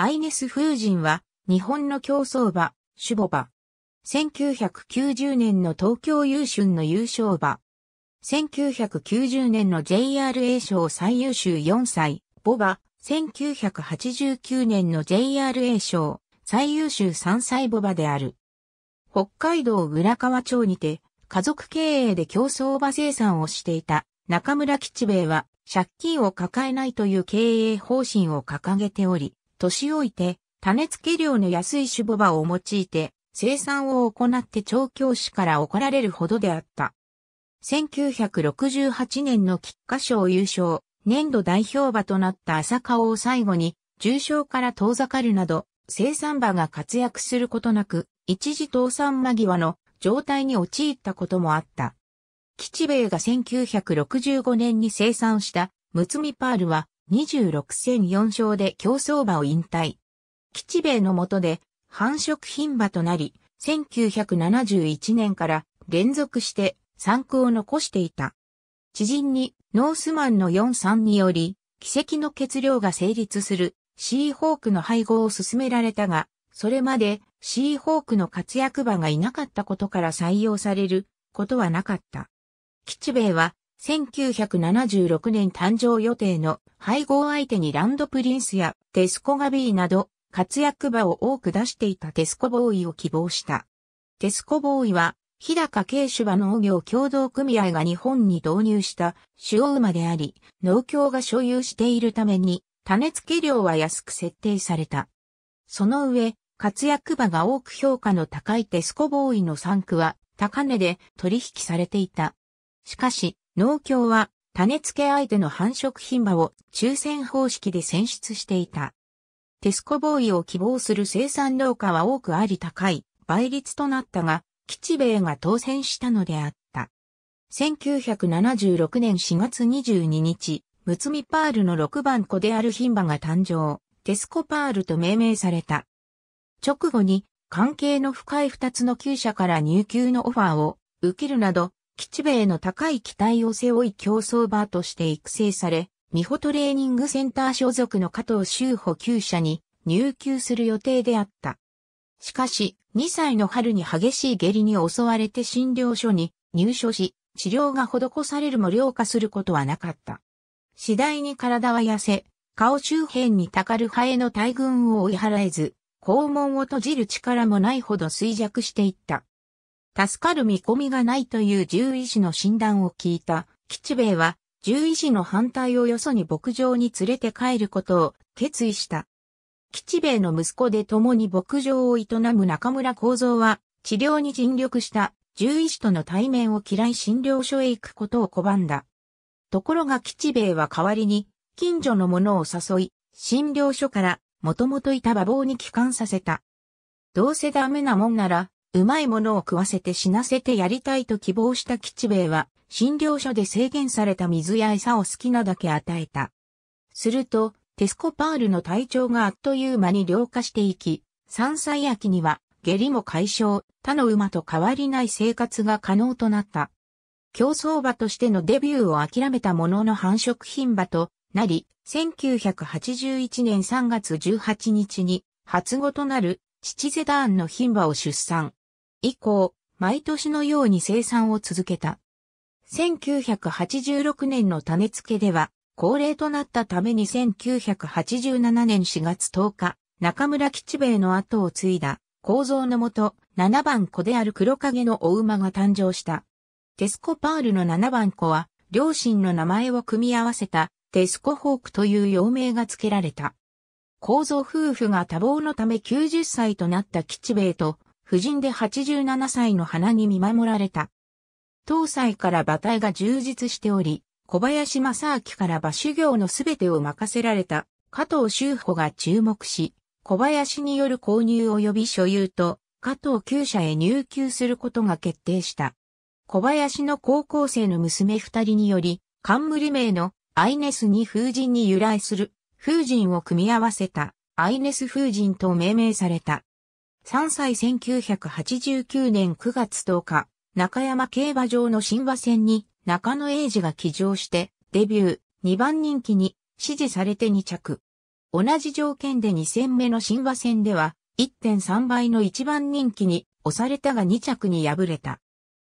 アイネス・風神は、日本の競争馬、シュボ馬。1990年の東京優春の優勝馬。1990年の JRA 賞最優秀4歳、ボバ。1989年の JRA 賞最優秀3歳ボバである。北海道浦河町にて、家族経営で競争馬生産をしていた中村吉兵衛は、借金を抱えないという経営方針を掲げており、年老いて、種付け量の安い種母場を用いて、生産を行って調教師から怒られるほどであった。1968年の菊花賞優勝、年度代表馬となった浅川を最後に、重賞から遠ざかるなど、生産馬が活躍することなく、一時倒産間際の状態に陥ったこともあった。吉兵衛が1965年に生産した、むつみパールは、26戦4勝で競争馬を引退。吉米の下で繁殖品馬となり、1971年から連続して参区を残していた。知人にノースマンの43により、奇跡の血量が成立するシーホークの配合を進められたが、それまでシーホークの活躍馬がいなかったことから採用されることはなかった。吉米は1976年誕生予定の配合相手にランドプリンスやテスコガビーなど活躍場を多く出していたテスコボーイを希望した。テスコボーイは日高慶手話農業共同組合が日本に導入した主要馬であり、農協が所有しているために、種付け量は安く設定された。その上、活躍馬が多く評価の高いテスコボーイの産区は高値で取引されていた。しかし、農協は種付け相手の繁殖牝馬を抽選方式で選出していた。テスコボーイを希望する生産農家は多くあり高い倍率となったが、吉兵衛が当選したのであった。1976年4月22日、むつみパールの6番子である牝馬が誕生、テスコパールと命名された。直後に関係の深い2つの厩舎から入厩のオファーを受けるなど、吉兵衛の高い期待を背負い競走馬として育成され、美穂トレーニングセンター所属の加藤修補厩舎に入級する予定であった。しかし、2歳の春に激しい下痢に襲われて診療所に入所し、治療が施されるも良化することはなかった。次第に体は痩せ、顔周辺にたかるハエの大群を追い払えず、肛門を閉じる力もないほど衰弱していった。助かる見込みがないという獣医師の診断を聞いた、吉兵衛は、獣医師の反対をよそに牧場に連れて帰ることを決意した。吉兵衛の息子で共に牧場を営む中村幸三は、治療に尽力した獣医師との対面を嫌い診療所へ行くことを拒んだ。ところが吉兵衛は代わりに、近所の者を誘い、診療所から、もともといた馬房に帰還させた。どうせダメなもんなら、うまいものを食わせて死なせてやりたいと希望した吉兵衛は、診療所で制限された水や餌を好きなだけ与えた。すると、テスコパールの体調があっという間に良化していき、山菜秋には、下痢も解消、他の馬と変わりない生活が可能となった。競走馬としてのデビューを諦めたものの繁殖牝馬となり、1981年3月18日に、初語となる、七セダーンの牝馬を出産。以降、毎年のように生産を続けた。1986年の種付けでは、恒例となったために1987年4月10日、中村吉兵衛の後を継いだ、構造のもと、7番子である黒影のお馬が誕生した。テスコパールの7番子は、両親の名前を組み合わせた、テスコホークという幼名が付けられた。構造夫婦が多忙のため90歳となった吉兵衛と、夫人で87歳の花に見守られた。東西から馬体が充実しており、小林正明から馬修行のすべてを任せられた加藤修歩が注目し、小林による購入及び所有と加藤厩舎へ入居することが決定した。小林の高校生の娘二人により、冠名のアイネスに風神に由来する風神を組み合わせたアイネス風神と命名された。3歳1989年9月10日、中山競馬場の新馬戦に中野英二が騎乗してデビュー2番人気に支持されて2着。同じ条件で2戦目の新馬戦では1.3倍の1番人気に押されたが2着に敗れた。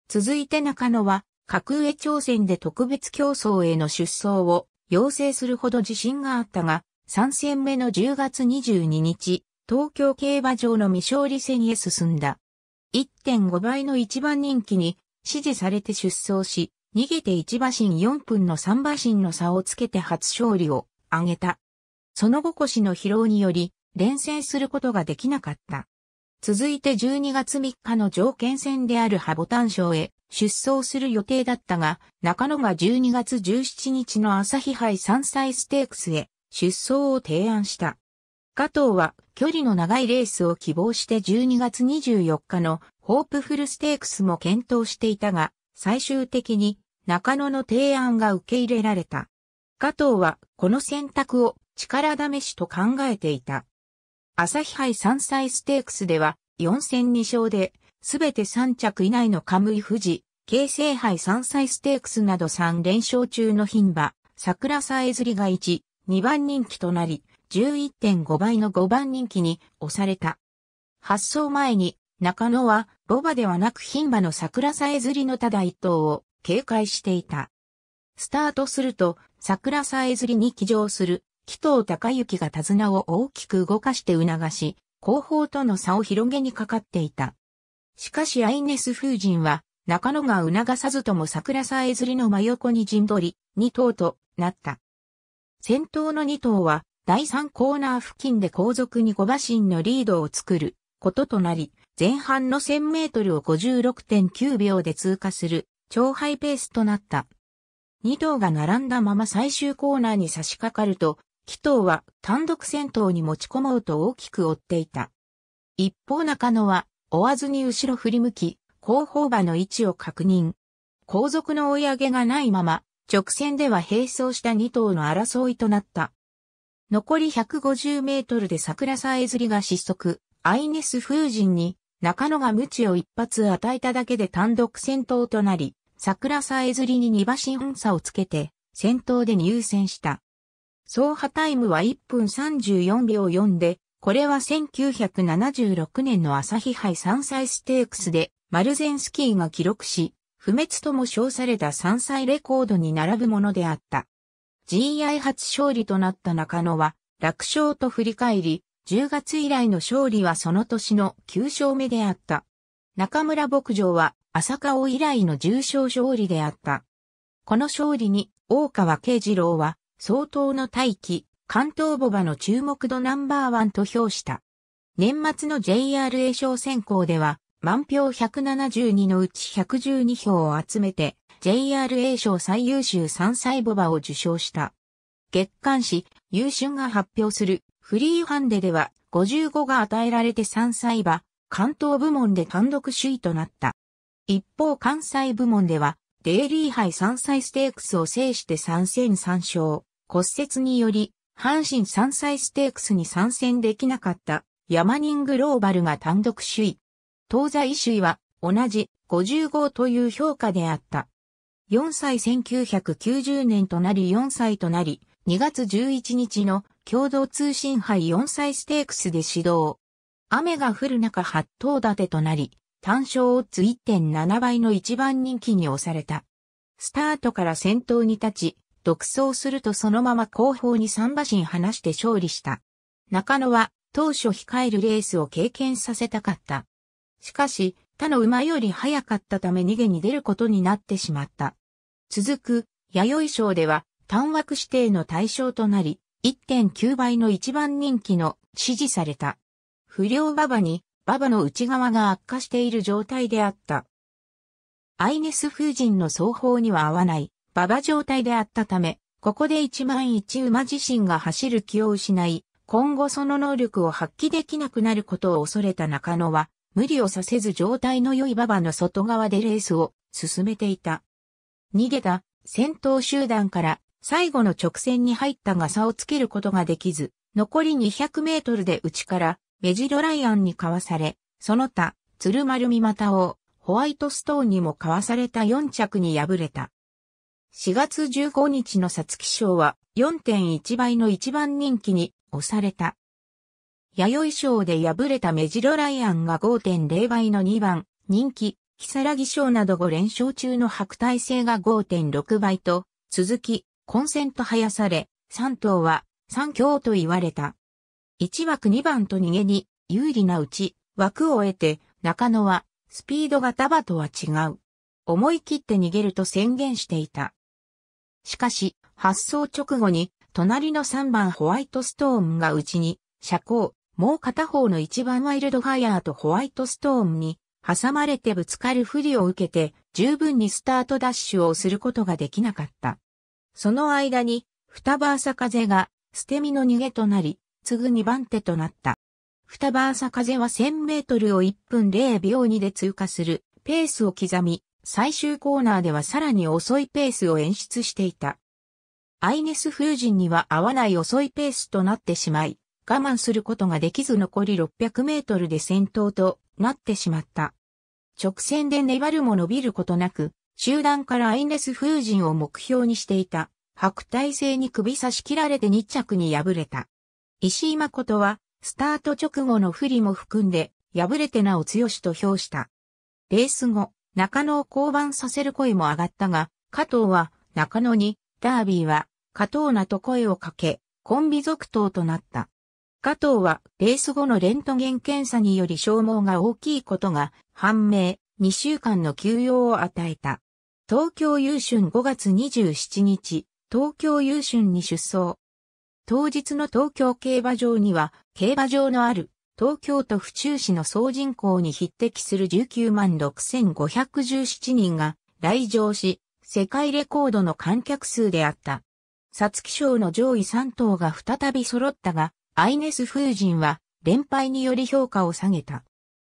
続いて中野は格上挑戦で特別競争への出走を要請するほど自信があったが3戦目の10月22日、東京競馬場の未勝利戦へ進んだ。1.5倍の一番人気に支持されて出走し、逃げて1馬身4分の3馬身の差をつけて初勝利を挙げた。その後腰の疲労により、連戦することができなかった。続いて12月3日の条件戦であるハボタン賞へ出走する予定だったが、中野が12月17日の朝日杯三歳ステークスへ出走を提案した。加藤は距離の長いレースを希望して12月24日のホープフルステークスも検討していたが、最終的に中野の提案が受け入れられた。加藤はこの選択を力試しと考えていた。朝日杯山歳ステークスでは4戦2勝で、すべて3着以内のカムイ富士、京成杯山歳ステークスなど3連勝中の牝馬、桜さえずりが1、2番人気となり、11.5倍の5番人気に押された。発送前に中野はロバではなく牝馬の桜さえずりのただ一頭を警戒していた。スタートすると桜さえずりに騎乗する紀藤隆之が手綱を大きく動かして促し、後方との差を広げにかかっていた。しかしアイネス風神は中野が促さずとも桜さえずりの真横に陣取り、2頭となった。先頭の2頭は第3コーナー付近で後続に5馬身のリードを作ることとなり、前半の1000メートルを56.9秒で通過する超ハイペースとなった。2頭が並んだまま最終コーナーに差し掛かると、紀藤は単独先頭に持ち込もうと大きく追っていた。一方中野は追わずに後ろ振り向き、後方馬の位置を確認。後続の追い上げがないまま、直線では並走した2頭の争いとなった。残り150メートルで桜さえずりが失速、アイネス風神に中野が無知を一発与えただけで単独戦闘となり、桜さえずりに2馬身本差をつけて、戦闘で入選した。走破タイムは1分34秒4で、これは1976年の朝日杯山歳ステークスで、マルゼンスキーが記録し、不滅とも称された山歳レコードに並ぶものであった。GI 初勝利となった中野は、楽勝と振り返り、10月以来の勝利はその年の9勝目であった。中村牧場は浅川以来の重賞勝利であった。この勝利に大川慶次郎は相当の大器、関東ボバの注目度ナンバーワンと評した。年末の JRA 賞選考では満票172のうち112票を集めて JRA 賞最優秀3歳ボバを受賞した。月刊誌、優春が発表するフリーハンデでは55が与えられて3歳馬、関東部門で単独首位となった。一方関西部門ではデイリー杯3歳ステークスを制して参戦3勝。骨折により、阪神3歳ステークスに参戦できなかったヤマニングローバルが単独首位。東西医師は同じ55という評価であった。4歳1990年となり4歳となり、2月11日の共同通信杯4歳ステークスで指導。雨が降る中8頭立てとなり、単勝オッズ1.7倍の一番人気に押された。スタートから先頭に立ち、独走するとそのまま後方に3馬身離して勝利した。中野は当初控えるレースを経験させたかった。しかし、他の馬より早かったため逃げに出ることになってしまった。続く、弥生賞では、単枠指定の対象となり、1.9倍の一番人気の支持された。不良馬場に、馬場の内側が悪化している状態であった。アイネス風神の双方には合わない、馬場状態であったため、ここで1万一馬自身が走る気を失い、今後その能力を発揮できなくなることを恐れた中野は、無理をさせず状態の良い馬場の外側でレースを進めていた。逃げた先頭集団から最後の直線に入ったが差をつけることができず、残り200メートルで内からメジロライアンにかわされ、その他、鶴丸三股をホワイトストーンにもかわされた4着に敗れた。4月15日の皐月賞は4.1倍の一番人気に押された。弥生賞で敗れたメジロライアンが5.0倍の2番、人気、キサラギ賞など5連勝中の白体性が5.6倍と、続き、混戦と生やされ、3頭は、3強と言われた。1枠2番と逃げに、有利なうち、枠を得て、中野は、スピードが束とは違う。思い切って逃げると宣言していた。しかし、発送直後に、隣の3番ホワイトストーンがうちに、車高、もう片方の一番ワイルドファイアーとホワイトストーンに挟まれてぶつかる不利を受けて十分にスタートダッシュをすることができなかった。その間に、双葉朝風が捨て身の逃げとなり、次ぐ2番手となった。双葉朝風は1000メートルを1分0秒2で通過するペースを刻み、最終コーナーではさらに遅いペースを演出していた。アイネス風神には合わない遅いペースとなってしまい、我慢することができず残り600メートルで先頭となってしまった。直線で粘るも伸びることなく、集団からアイネス・風神を目標にしていた、白体制に首差し切られて2着に敗れた。石井誠は、スタート直後の不利も含んで、敗れてなお強しと評した。レース後、中野を降板させる声も上がったが、加藤は、中野に、ダービーは、加藤なと声をかけ、コンビ続投となった。加藤はレース後のレントゲン検査により消耗が大きいことが判明、2週間の休養を与えた。東京優春5月27日、東京優春に出走。当日の東京競馬場には、競馬場のある東京都府中市の総人口に匹敵する19万6517人が来場し、世界レコードの観客数であった。皐月賞の上位3頭が再び揃ったが、アイネス・風神は連敗により評価を下げた。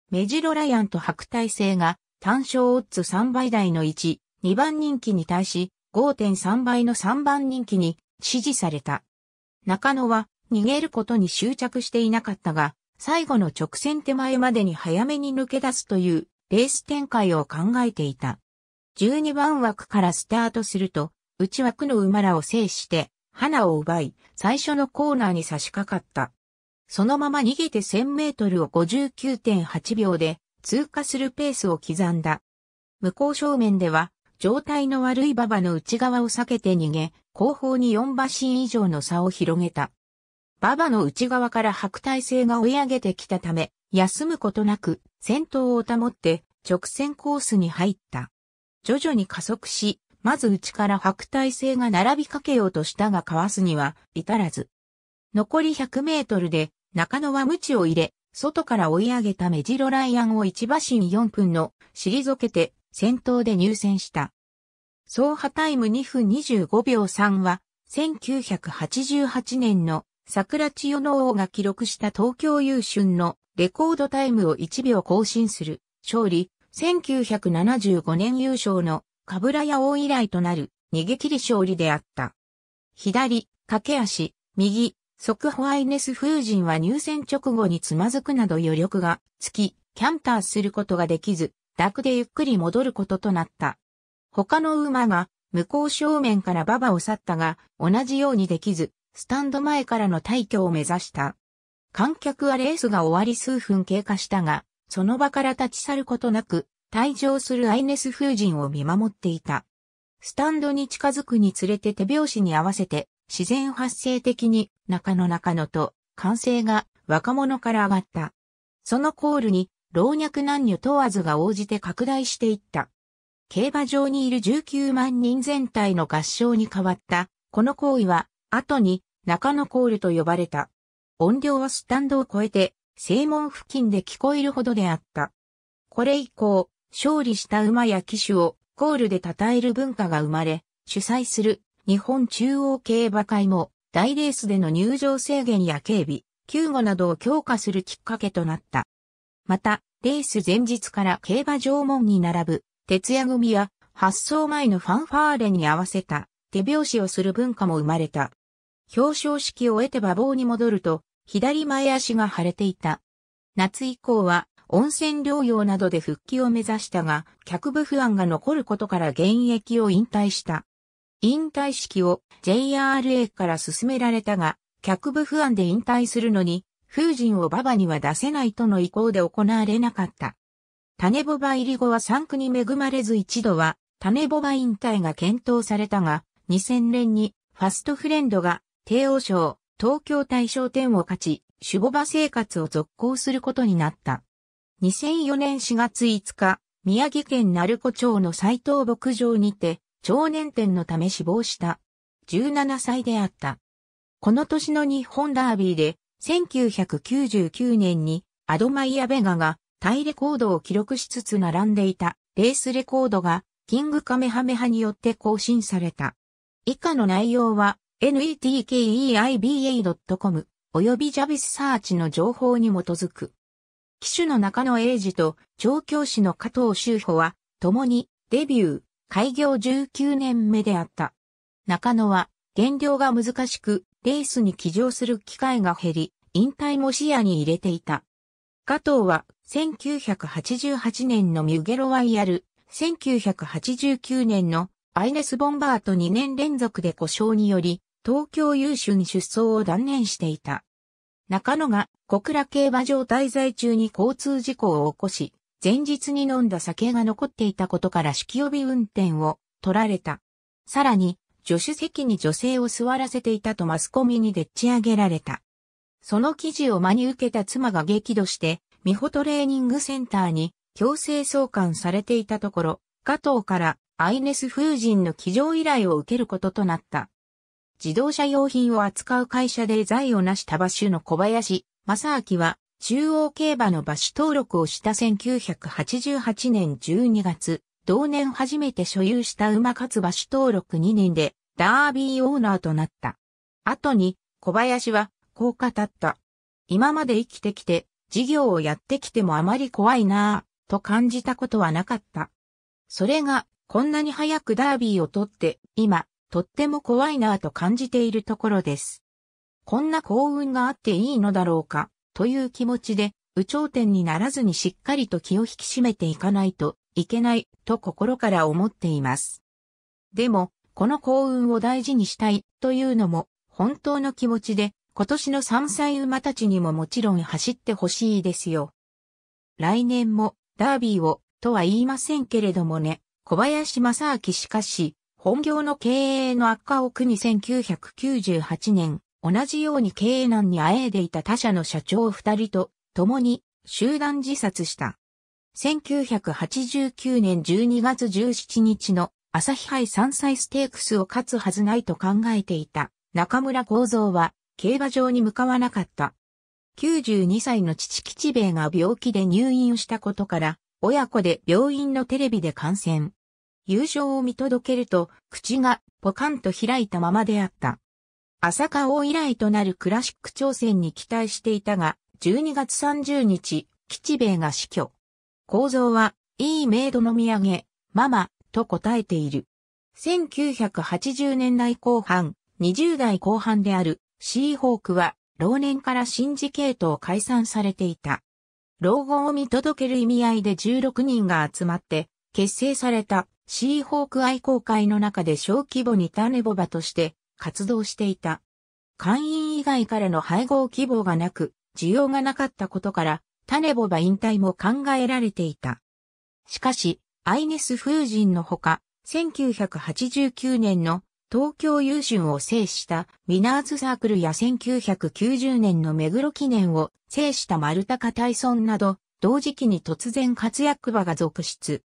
メジロライアンと白体制が単勝オッズ3倍台の1、2番人気に対し5.3倍の3番人気に支持された。中野は逃げることに執着していなかったが、最後の直線手前までに早めに抜け出すというレース展開を考えていた。12番枠からスタートすると、内枠の馬らを制して、花を奪い、最初のコーナーに差し掛かった。そのまま逃げて1000メートルを59.8秒で通過するペースを刻んだ。向こう正面では、状態の悪い馬場の内側を避けて逃げ、後方に4馬身以上の差を広げた。馬場の内側から白体性が追い上げてきたため、休むことなく、先頭を保って直線コースに入った。徐々に加速し、まず内から白体性が並びかけようとしたがかわすには至らず。残り100メートルで中野は無知を入れ、外から追い上げたメジロライアンを一馬身4分の退けて先頭で入選した。総破タイム2分25秒3は、1988年の桜千代の王が記録した東京優春のレコードタイムを1秒更新する勝利、1975年優勝のカブラヤ王以来となる逃げ切り勝利であった。左、駆け足、右、即ホアイネス風神は入選直後につまずくなど余力がつき、キャンターすることができず、楽でゆっくり戻ることとなった。他の馬が向こう正面から馬場を去ったが、同じようにできず、スタンド前からの退去を目指した。観客はレースが終わり数分経過したが、その場から立ち去ることなく、退場するアイネス風神を見守っていた。スタンドに近づくにつれて手拍子に合わせて、自然発生的に中野中野と歓声が若者から上がった。そのコールに老若男女問わずが応じて拡大していった。競馬場にいる19万人全体の合唱に変わった、この行為は後に中野コールと呼ばれた。音量はスタンドを超えて正門付近で聞こえるほどであった。これ以降、勝利した馬や騎手をコールで称える文化が生まれ、主催する日本中央競馬会も大レースでの入場制限や警備、救護などを強化するきっかけとなった。また、レース前日から競馬場門に並ぶ、徹夜組や発送前のファンファーレに合わせた手拍子をする文化も生まれた。表彰式を得て馬房に戻ると、左前足が腫れていた。夏以降は温泉療養などで復帰を目指したが、脚部不安が残ることから現役を引退した。引退式を JRA から勧められたが、脚部不安で引退するのに、風神を馬場には出せないとの意向で行われなかった。種ボバ入り後は3区に恵まれず一度は、種ボバ引退が検討されたが、2000年にファストフレンドが帝王賞、東京大賞点を勝ち、守護場生活を続行することになった。2004年4月5日、宮城県鳴子町の斎藤牧場にて、腸年点のため死亡した。17歳であった。この年の日本ダービーで、1999年にアドマイアベガがタイレコードを記録しつつ並んでいたレースレコードがキングカメハメハによって更新された。以下の内容は netkeiba.com 及びジャビスサーチの情報に基づく。騎手の中野英二と調教師の加藤修歩は、共にデビュー、開業19年目であった。中野は、減量が難しく、レースに騎乗する機会が減り、引退も視野に入れていた。加藤は、1988年のミュゲロワイヤル、1989年のアイネス・ボンバーと2年連続で故障により、東京優秀に出走を断念していた。中野が小倉競馬場滞在中に交通事故を起こし、前日に飲んだ酒が残っていたことから酒気帯び運転を取られた。さらに、助手席に女性を座らせていたとマスコミにでっち上げられた。その記事を真に受けた妻が激怒して、美穂トレーニングセンターに強制送還されていたところ、加藤からアイネス風神の騎乗依頼を受けることとなった。自動車用品を扱う会社で財を成した馬主の小林正明は、中央競馬の馬主登録をした1988年12月、同年初めて所有した馬かつ馬主登録2年で、ダービーオーナーとなった。後に、小林は、こう語った。今まで生きてきて、事業をやってきてもあまり怖いなぁ、と感じたことはなかった。それが、こんなに早くダービーを取って、今、とっても怖いなぁと感じているところです。こんな幸運があっていいのだろうか、という気持ちで、有頂天にならずにしっかりと気を引き締めていかないといけないと心から思っています。でも、この幸運を大事にしたいというのも本当の気持ちで、今年の三歳馬たちにももちろん走ってほしいですよ。来年もダービーをとは言いませんけれどもね、小林正明しかし、本業の経営の悪化を苦に1998年、同じように経営難にあえいでいた他社の社長二人と共に集団自殺した。1989年12月17日の朝日杯山菜ステークスを勝つはずないと考えていた中村幸三は競馬場に向かわなかった。92歳の父吉兵衛が病気で入院したことから、親子で病院のテレビで感染。友情を見届けると、口がポカンと開いたままであった。浅香王以来となるクラシック挑戦に期待していたが、12月30日、吉兵衛が死去。構造は、いいメイドの土産、ママ、と答えている。1980年代後半、20代後半であるシーホークは、老年からシンジケートを解散されていた。老後を見届ける意味合いで16人が集まって、結成されたシーホーク愛好会の中で小規模に種ボバとして活動していた。会員以外からの配合希望がなく、需要がなかったことから、種ボバ引退も考えられていた。しかし、アイネス・フージンのほか、1989年の東京優春を制したミナーズサークルや1990年の目黒記念を制した丸高大村など、同時期に突然活躍場が続出。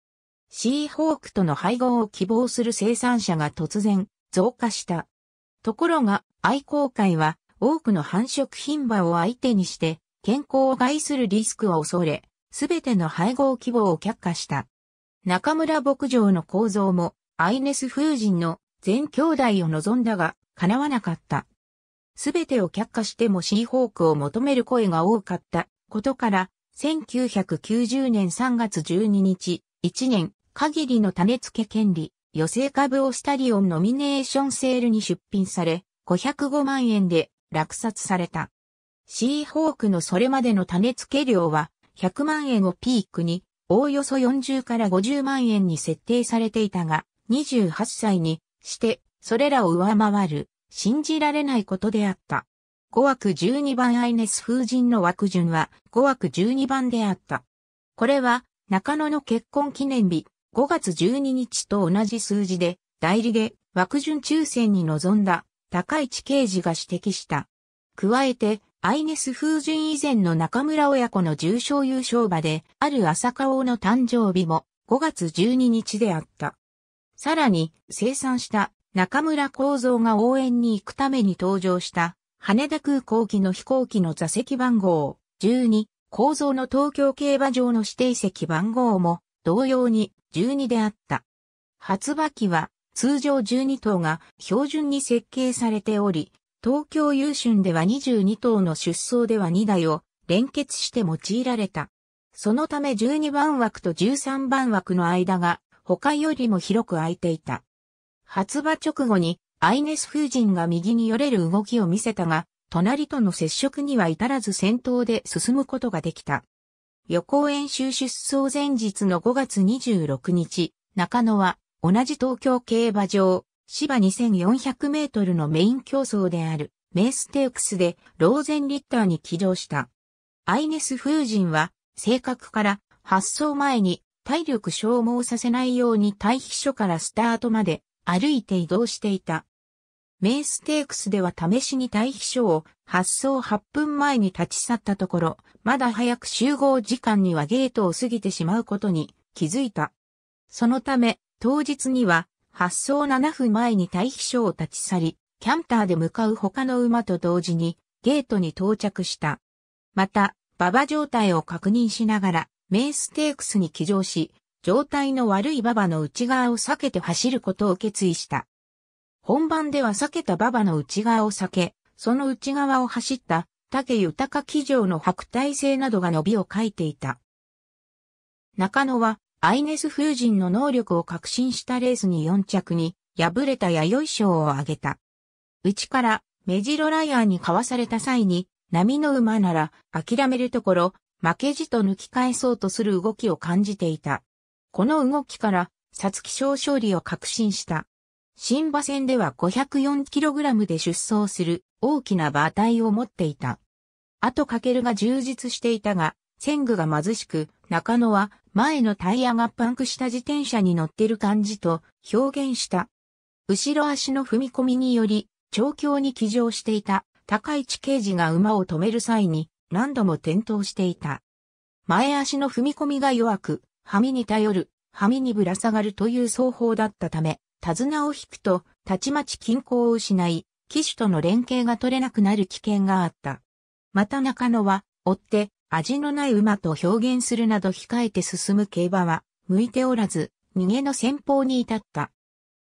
シーホークとの配合を希望する生産者が突然増加した。ところが愛好会は多くの繁殖品場を相手にして健康を害するリスクを恐れ、すべての配合規模を却下した。中村牧場の構造もアイネス風神の全兄弟を望んだが叶わなかった。すべてを却下してもシーホークを求める声が多かったことから、1990年3月12日、1年限りの種付け権利、予定株をスタリオンノミネーションセールに出品され、505万円で落札された。シーホークのそれまでの種付け料は100万円をピークに、おおよそ40から50万円に設定されていたが、28歳にして、それらを上回る、信じられないことであった。5枠12番アイネス風神の枠順は5枠12番であった。これは中野の結婚記念日5月12日と同じ数字で、代理で枠順抽選に臨んだ高市刑事が指摘した。加えて、アイネス風順以前の中村親子の重賞優勝馬で、ある浅王の誕生日も5月12日であった。さらに、生産した中村幸三が応援に行くために登場した羽田空港機の飛行機の座席番号12、構造の東京競馬場の指定席番号も同様に12であった。発馬機は通常12頭が標準に設計されており、東京優春では22頭の出走では2台を連結して用いられた。そのため12番枠と13番枠の間が他よりも広く空いていた。発馬直後にアイネス風神が右によれる動きを見せたが、隣との接触には至らず先頭で進むことができた。予行演習出走前日の5月26日、中野は同じ東京競馬場、芝2400メートルのメイン競争であるメイステークスでローゼンリッターに起動した。アイネス・風ンは性格から発送前に体力消耗させないように退避所からスタートまで歩いて移動していた。メイステークスでは試しに退避所を発送8分前に立ち去ったところ、まだ早く集合時間にはゲートを過ぎてしまうことに気づいた。そのため、当日には発送7分前に退避所を立ち去り、キャンターで向かう他の馬と同時にゲートに到着した。また、馬場状態を確認しながら、メイステークスに起乗し、状態の悪い馬場の内側を避けて走ることを決意した。本番では避けた馬場の内側を避け、その内側を走った竹豊騎乗の白体性などが伸びを書いていた。中野はアイネス風神の能力を確信したレースに4着に敗れた弥生賞を挙げた。内からメジロライアーにかわされた際に波の馬なら諦めるところ負けじと抜き返そうとする動きを感じていた。この動きから、皐月賞勝利を確信した。新馬戦では 504kg で出走する大きな馬体を持っていた。後かけるが充実していたが、戦具が貧しく、中野は前のタイヤがパンクした自転車に乗ってる感じと表現した。後ろ足の踏み込みにより、調教に騎乗していた高市刑事が馬を止める際に何度も転倒していた。前足の踏み込みが弱く、ハミに頼る、ハミにぶら下がるという奏法だったため、手綱を引くと、たちまち均衡を失い、騎手との連携が取れなくなる危険があった。また中野は、追って、味のない馬と表現するなど控えて進む競馬は、向いておらず、逃げの先方に至った。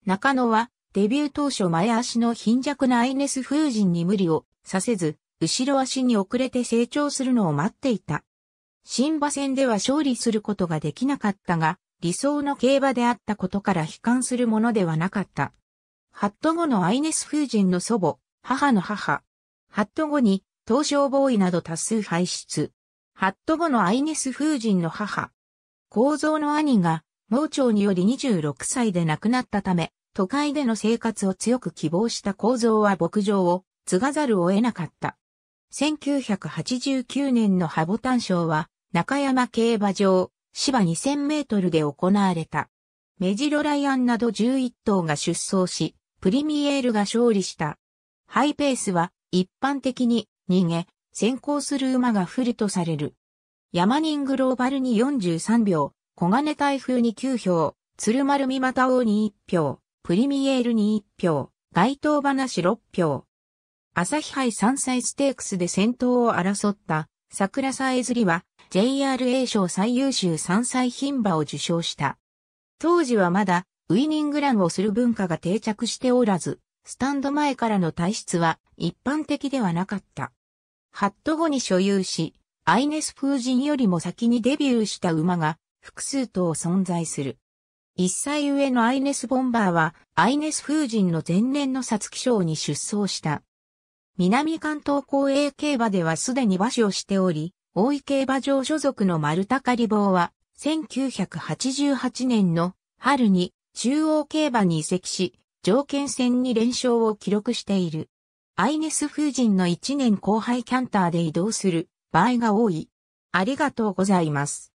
中野は、デビュー当初前足の貧弱なアイネス風神に無理をさせず、後ろ足に遅れて成長するのを待っていた。新馬戦では勝利することができなかったが、理想の競馬であったことから悲観するものではなかった。ハット後のアイネス・夫人の祖母、母の母。ハット後に、東証ボーイなど多数排出。ハット後のアイネス・夫人の母。構造の兄が、盲腸により26歳で亡くなったため、都会での生活を強く希望した構造は牧場を継がざるを得なかった。1989年のハボタン賞は、中山競馬場、芝2000メートルで行われた。メジロライアンなど11頭が出走し、プリミエールが勝利した。ハイペースは一般的に逃げ、先行する馬が不利とされる。ヤマニングローバルに43秒、小金台風に9票、鶴丸三股王に1票、プリミエールに1票、街頭話6票。朝日杯三菜ステークスで先頭を争った桜沢エズりは JRA 賞最優秀三歳牝馬を受賞した。当時はまだウイニングランをする文化が定着しておらず、スタンド前からの体質は一般的ではなかった。ハット後に所有し、アイネス風神よりも先にデビューした馬が複数頭存在する。一歳上のアイネスボンバーは、アイネス風神の前年の皐月賞に出走した。南関東公営競馬ではすでに馬主をしており、大井競馬場所属の丸高リボーは、1988年の春に中央競馬に移籍し、条件戦に連勝を記録している。アイネス風神の1年後輩キャンターで移動する場合が多い。ありがとうございます。